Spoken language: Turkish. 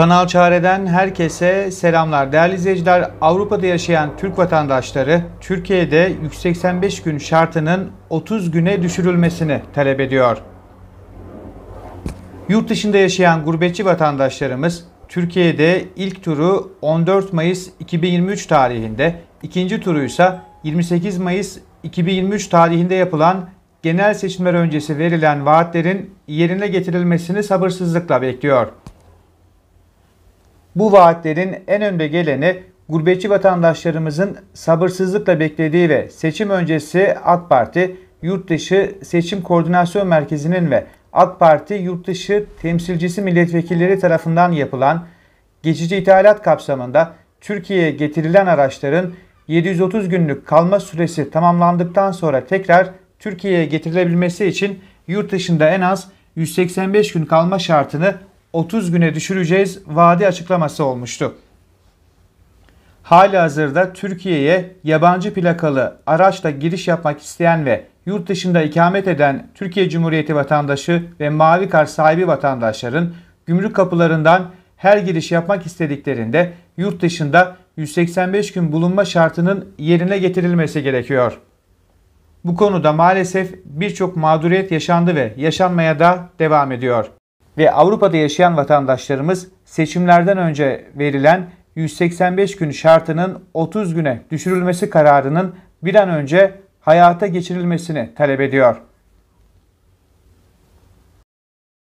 Kanal Çare'den herkese selamlar. Değerli izleyiciler, Avrupa'da yaşayan Türk vatandaşları Türkiye'de 185 gün şartının 30 güne düşürülmesini talep ediyor. Yurt dışında yaşayan gurbetçi vatandaşlarımız Türkiye'de ilk turu 14 Mayıs 2023 tarihinde, ikinci turu ise 28 Mayıs 2023 tarihinde yapılan genel seçimler öncesi verilen vaatlerin yerine getirilmesini sabırsızlıkla bekliyor. Bu vaatlerin en önde geleni gurbetçi vatandaşlarımızın sabırsızlıkla beklediği ve seçim öncesi AK Parti Yurtdışı Seçim Koordinasyon Merkezi'nin ve AK Parti Yurtdışı Temsilcisi Milletvekilleri tarafından yapılan geçici ithalat kapsamında Türkiye'ye getirilen araçların 730 günlük kalma süresi tamamlandıktan sonra tekrar Türkiye'ye getirilebilmesi için yurt dışında en az 185 gün kalma şartını 30 güne düşüreceğiz vaadi açıklaması olmuştu. hazırda Türkiye'ye yabancı plakalı araçla giriş yapmak isteyen ve yurt dışında ikamet eden Türkiye Cumhuriyeti vatandaşı ve mavi kar sahibi vatandaşların gümrük kapılarından her giriş yapmak istediklerinde yurt dışında 185 gün bulunma şartının yerine getirilmesi gerekiyor. Bu konuda maalesef birçok mağduriyet yaşandı ve yaşanmaya da devam ediyor ve Avrupa'da yaşayan vatandaşlarımız seçimlerden önce verilen 185 gün şartının 30 güne düşürülmesi kararının bir an önce hayata geçirilmesini talep ediyor.